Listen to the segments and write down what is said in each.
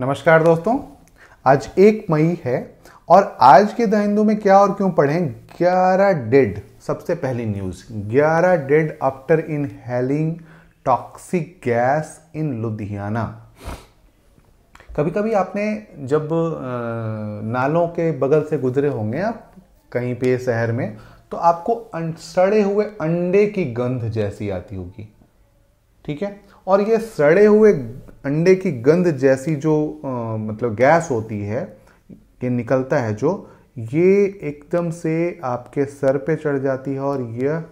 नमस्कार दोस्तों आज एक मई है और आज के द हिंदू में क्या और क्यों पढ़ें 11 डेड सबसे पहली news 11 dead after inhaling toxic gas in Ludhiana कभी कभी आपने जब नालों के बगल से गुजरे होंगे आप कहीं पे शहर में तो आपको अं-, सड़े हुए अंडे की गंध जैसी आती होगी ठीक है और ये सड़े हुए अंडे की गंध जैसी जो आ, मतलब गैस होती है ये निकलता है जो ये एकदम से आपके सर पे चढ़ जाती है और यह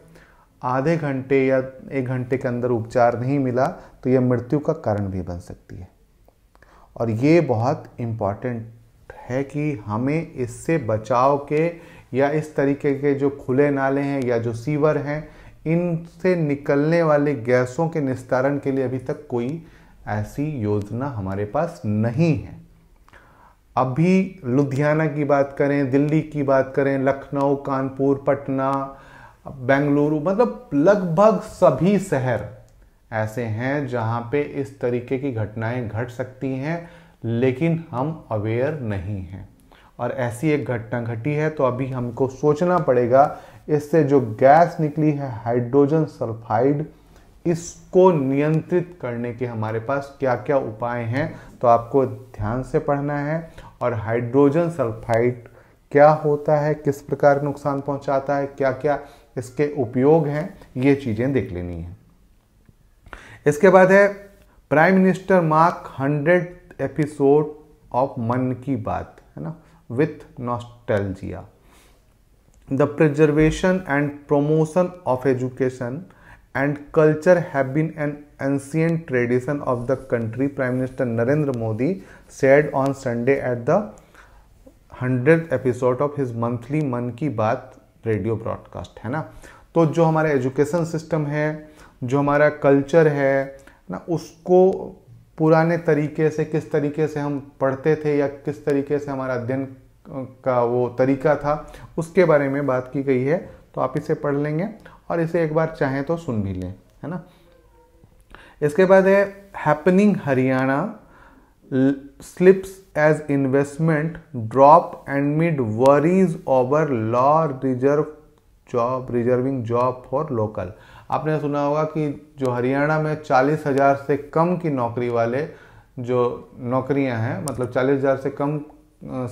आधे घंटे या एक घंटे के अंदर उपचार नहीं मिला तो यह मृत्यु का कारण भी बन सकती है और ये बहुत इम्पॉर्टेंट है कि हमें इससे बचाव के या इस तरीके के जो खुले नाले हैं या जो सीवर हैं इनसे निकलने वाले गैसों के निस्तारण के लिए अभी तक कोई ऐसी योजना हमारे पास नहीं है अभी लुधियाना की बात करें दिल्ली की बात करें लखनऊ कानपुर पटना बेंगलुरु मतलब लगभग सभी शहर ऐसे हैं जहां पे इस तरीके की घटनाएं घट सकती हैं लेकिन हम अवेयर नहीं हैं और ऐसी एक घटना घटी है तो अभी हमको सोचना पड़ेगा इससे जो गैस निकली है हाइड्रोजन सल्फाइड इसको नियंत्रित करने के हमारे पास क्या क्या उपाय हैं तो आपको ध्यान से पढ़ना है और हाइड्रोजन सल्फाइड क्या होता है किस प्रकार नुकसान पहुंचाता है क्या क्या इसके उपयोग हैं ये चीज़ें देख लेनी है इसके बाद है prime minister mark hundred episode of Mann Ki Baat है ना with nostalgia the preservation and promotion of education and culture have been an ancient tradition of the country prime minister Narendra Modi said on Sunday at the hundred episode of his monthly Mann Ki बात radio broadcast है ना तो जो हमारा education system है जो हमारा culture है ना उसको पुराने तरीके से किस तरीके से हम पढ़ते थे या किस तरीके से हमारा अध्ययन का वो तरीका था उसके बारे में बात की गई है तो आप इसे पढ़ लेंगे और इसे एक बार चाहें तो सुन भी लें है ना इसके बाद है happening Haryana slips as investment drop and mid worries over law reserve job reserving job for local आपने सुना होगा कि जो हरियाणा में चालीस हज़ार से कम की नौकरी वाले जो नौकरियां हैं मतलब चालीस हज़ार से कम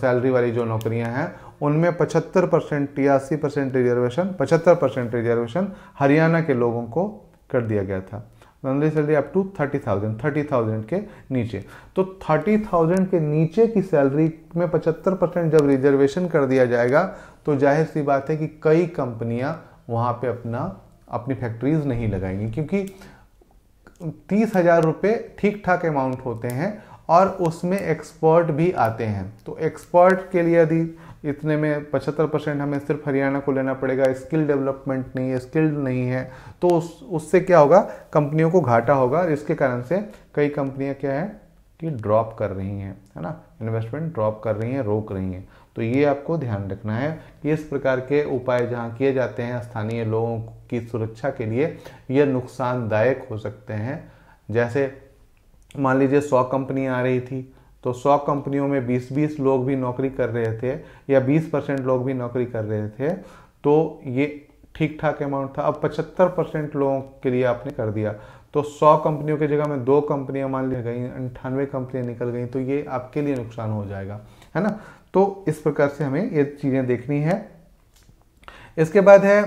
सैलरी वाली जो नौकरियां हैं उनमें 75 परसेंट तिरासी percent reservation 75 percent reservation Haryana के लोगों को कर दिया गया था नॉनली salary up to thirty thousand thirty thousand के नीचे तो थर्टी थाउजेंड के नीचे की सैलरी में पचहत्तर परसेंट जब रिजर्वेशन कर दिया जाएगा तो जाहिर सी बात है कि कई कंपनियां वहाँ पे अपना अपनी फैक्ट्रीज नहीं लगाएंगी क्योंकि तीस हज़ार रुपये ठीक ठाक अमाउंट होते हैं और उसमें एक्सपर्ट भी आते हैं तो एक्सपर्ट के लिए यदि इतने में पचहत्तर परसेंट हमें सिर्फ हरियाणा को लेना पड़ेगा स्किल डेवलपमेंट नहीं है स्किल्ड नहीं है तो उस उससे क्या होगा कंपनियों को घाटा होगा और इसके कारण से कई कंपनियां क्या है कि ड्रॉप कर रही हैं है ना इन्वेस्टमेंट ड्रॉप कर रही हैं रोक रही हैं तो ये आपको ध्यान रखना है कि इस प्रकार के उपाय जहाँ किए जाते हैं स्थानीय लोगों की सुरक्षा के लिए ये नुकसानदायक हो सकते हैं जैसे मान लीजिए सौ कंपनियाँ आ रही थी तो 100 कंपनियों में 20-20 लोग भी नौकरी कर रहे थे या 20 परसेंट लोग भी नौकरी कर रहे थे तो ये ठीक ठाक अमाउंट था अब 75 परसेंट लोगों के लिए आपने कर दिया तो 100 कंपनियों की जगह में दो कंपनियां मान ली गई अंठानवे कंपनियां निकल गई तो ये आपके लिए नुकसान हो जाएगा है ना तो इस प्रकार से हमें ये चीज़ें देखनी है इसके बाद है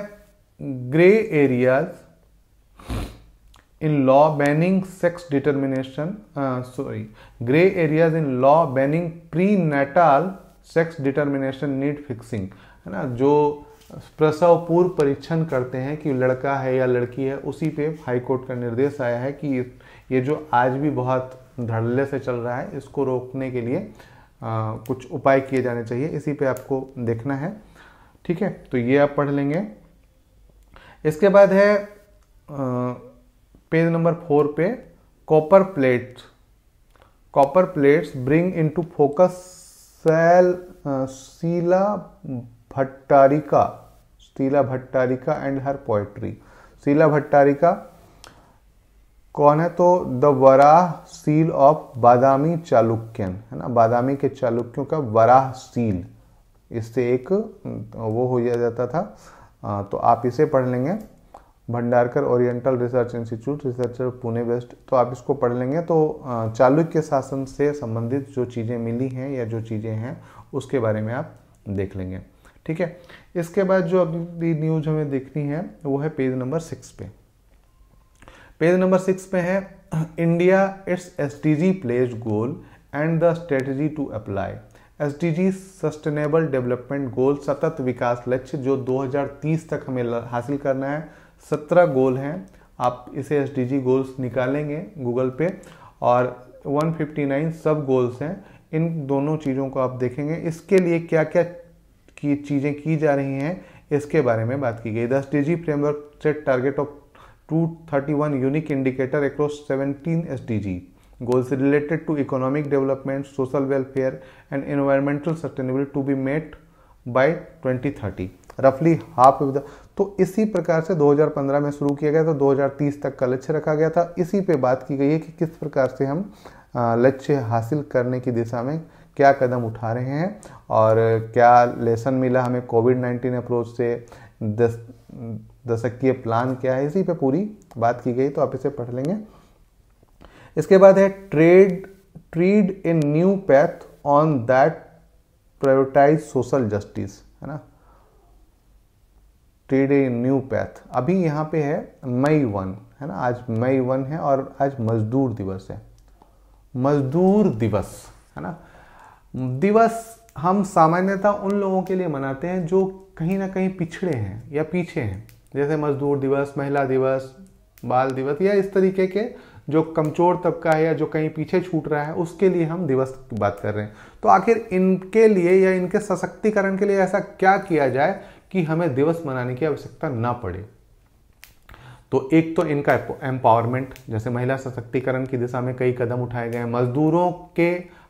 grey areas in law banning sex determination sorry grey areas in law banning prenatal sex determination need fixing है ना जो प्रसव पूर्व परीक्षण करते हैं कि लड़का है या लड़की है उसी पे हाईकोर्ट का निर्देश आया है कि ये जो आज भी बहुत धड़ल्ले से चल रहा है इसको रोकने के लिए आ, कुछ उपाय किए जाने चाहिए इसी पे आपको देखना है ठीक है तो ये आप पढ़ लेंगे इसके बाद है आ, पेज नंबर फोर पे copper plates copper plates bring into focus सेल Sila Bhattarika Shila Bhattarika and her poetry Sila Bhattarika कौन है तो the Varaha seal of Badami Chalukyan है ना बादामी के चालुक्यों का वराह सील इससे एक वो हो जाता था तो आप इसे पढ़ लेंगे Bhandarkar Oriental Research Institute researcher Pune west तो आप इसको पढ़ लेंगे तो चालुक्य शासन से संबंधित जो चीज़ें मिली हैं या जो चीज़ें हैं उसके बारे में आप देख लेंगे ठीक है इसके बाद जो अभी न्यूज हमें देखनी है वो है पेज नंबर सिक्स पे पेज नंबर सिक्स पे है India its S D pledge goal and the strategy to apply S D sustainable development goal सतत विकास लक्ष्य जो 2030 तक हमें हासिल करना है सत्रह गोल हैं आप इसे एस डी गोल्स निकालेंगे गूगल पे और 159 सब गोल्स हैं इन दोनों चीज़ों को आप देखेंगे इसके लिए क्या क्या की चीज़ें की जा रही हैं इसके बारे में बात की गई दस D framework set target of 231 unique indicator across 17 S related to economic development social welfare and and environmental to be be by twenty thirty रफली हाफ ऑफ द तो इसी प्रकार से 2015 में शुरू किया गया था 2030 तक का लक्ष्य रखा गया था इसी पे बात की गई है कि किस प्रकार से हम लक्ष्य हासिल करने की दिशा में क्या कदम उठा रहे हैं और क्या लेसन मिला हमें कोविड नाइन्टीन अप्रोच से दस दशकीय प्लान क्या है इसी पे पूरी बात की गई तो आप इसे पढ़ लेंगे इसके बाद है trade tread a new path on that prioritise social justice है ना ट्रेड ए न्यू पैथ अभी यहाँ पे है मई वन है ना आज मई वन है और आज मजदूर दिवस है मजदूर दिवस है ना दिवस हम सामान्यतः उन लोगों के लिए मनाते हैं जो कहीं ना कहीं पिछड़े हैं या पीछे हैं जैसे मजदूर दिवस महिला दिवस बाल दिवस या इस तरीके के जो कमजोर तबका है या जो कहीं पीछे छूट रहा है उसके लिए हम दिवस की बात कर रहे हैं तो आखिर इनके लिए या इनके सशक्तिकरण के लिए ऐसा क्या किया जाए कि हमें दिवस मनाने की आवश्यकता ना पड़े तो एक तो इनका एम्पावरमेंट जैसे महिला सशक्तिकरण की दिशा में कई कदम उठाए गए मजदूरों के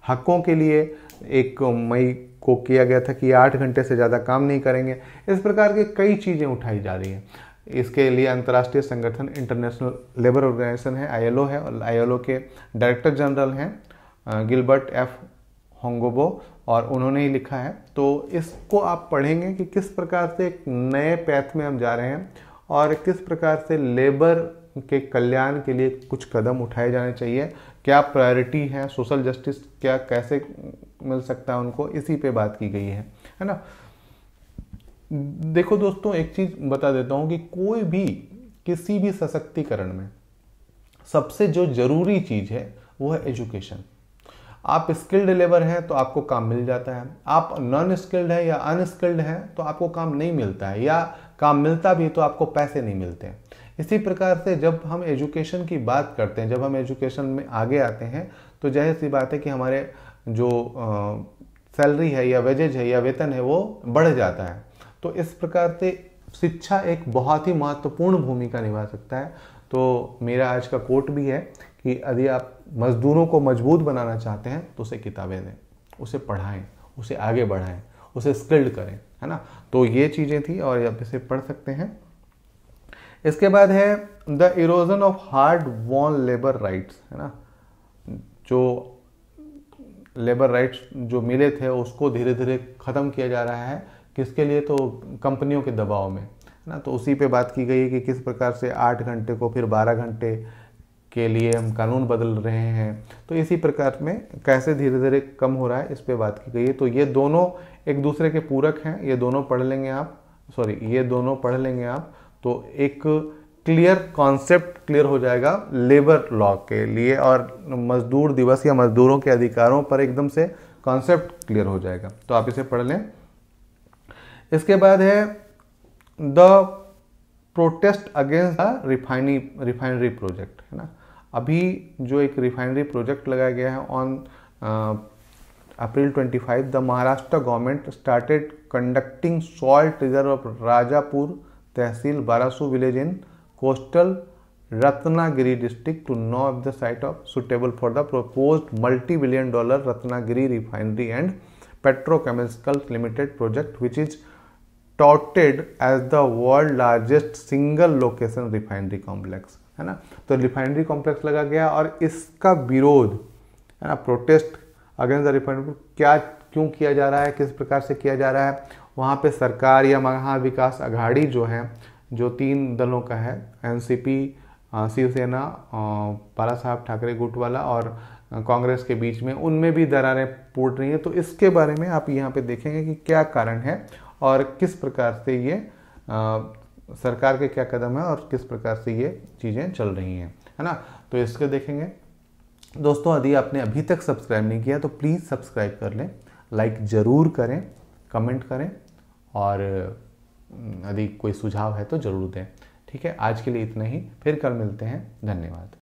हकों के लिए एक मई को किया गया था कि आठ घंटे से ज़्यादा काम नहीं करेंगे इस प्रकार के कई चीज़ें उठाई जा रही हैं इसके लिए अंतर्राष्ट्रीय संगठन इंटरनेशनल लेबर ऑर्गेनाइजेशन है आईएलओ है और आईएलओ के डायरेक्टर जनरल हैं गिलबर्ट एफ होंगोबो और उन्होंने ही लिखा है तो इसको आप पढ़ेंगे कि किस प्रकार से एक नए पैथ में हम जा रहे हैं और किस प्रकार से लेबर के कल्याण के लिए कुछ कदम उठाए जाने चाहिए क्या प्रायोरिटी है सोशल जस्टिस क्या कैसे मिल सकता है उनको इसी पे बात की गई है है ना देखो दोस्तों एक चीज़ बता देता हूँ कि कोई भी किसी भी सशक्तिकरण में सबसे जो ज़रूरी चीज़ है वो है एजुकेशन आप स्किल्ड लेबर हैं तो आपको काम मिल जाता है आप नॉन स्किल्ड हैं या अनस्किल्ड हैं तो आपको काम नहीं मिलता है या काम मिलता भी तो आपको पैसे नहीं मिलते हैं इसी प्रकार से जब हम एजुकेशन की बात करते हैं जब हम एजुकेशन में आगे आते हैं तो जाहिर सी बात है कि हमारे जो सैलरी है या वेजेज है या वेतन है वो बढ़ जाता है तो इस प्रकार से शिक्षा एक बहुत ही महत्वपूर्ण भूमिका निभा सकता है तो मेरा आज का कोट भी है कि यदि आप मज़दूरों को मजबूत बनाना चाहते हैं तो उसे किताबें दें उसे पढ़ाएं उसे आगे बढ़ाएं उसे स्किल्ड करें है ना तो ये चीज़ें थी और आप इसे पढ़ सकते हैं इसके बाद है the erosion of hard won labour rights है ना जो लेबर राइट्स जो मिले थे उसको धीरे धीरे ख़त्म किया जा रहा है किसके लिए तो कंपनियों के दबाव में है ना तो उसी पे बात की गई है कि किस प्रकार से आठ घंटे को फिर बारह घंटे के लिए हम कानून बदल रहे हैं तो इसी प्रकार में कैसे धीरे धीरे कम हो रहा है इस पर बात की गई है तो ये दोनों एक दूसरे के पूरक हैं ये दोनों पढ़ लेंगे आप सॉरी ये दोनों पढ़ लेंगे आप तो एक क्लियर कॉन्सेप्ट क्लियर हो जाएगा लेबर लॉ के लिए और मजदूर दिवस या मजदूरों के अधिकारों पर एकदम से कॉन्सेप्ट क्लियर हो जाएगा तो आप इसे पढ़ लें इसके बाद है द प्रोटेस्ट अगेंस्ट द रिफाइनी रिफाइनरी प्रोजेक्ट है ना अभी जो एक रिफाइनरी प्रोजेक्ट लगाया गया है on April 25 the Maharashtra government started conducting salt reserve of Rajapur tehsil Barsu village in coastal Ratnagiri district to know of the site of suitable for the propose multi billion dollar Ratnagiri refinery and petrochemicals limited project which is touted as the world largest single location refinery complex है ना तो refinery complex लगा गया और इसका विरोध है ना प्रोटेस्ट अगेंस्ट द रिफाइनरी क्या क्यों किया जा रहा है किस प्रकार से किया जा रहा है वहाँ पे सरकार या महाविकास अघाड़ी जो है जो तीन दलों का है एनसीपी शिवसेना बाला साहब ठाकरे गुट वाला और कांग्रेस के बीच में उनमें भी दरारें फूट रही हैं तो इसके बारे में आप यहाँ पे देखेंगे कि क्या कारण है और किस प्रकार से ये आ, सरकार के क्या कदम है और किस प्रकार से ये चीज़ें चल रही हैं है ना तो इसके देखेंगे दोस्तों यदि आपने अभी तक सब्सक्राइब नहीं किया तो प्लीज़ सब्सक्राइब कर लें लाइक ज़रूर करें कमेंट करें और यदि कोई सुझाव है तो ज़रूर दें ठीक है आज के लिए इतना ही फिर कल मिलते हैं धन्यवाद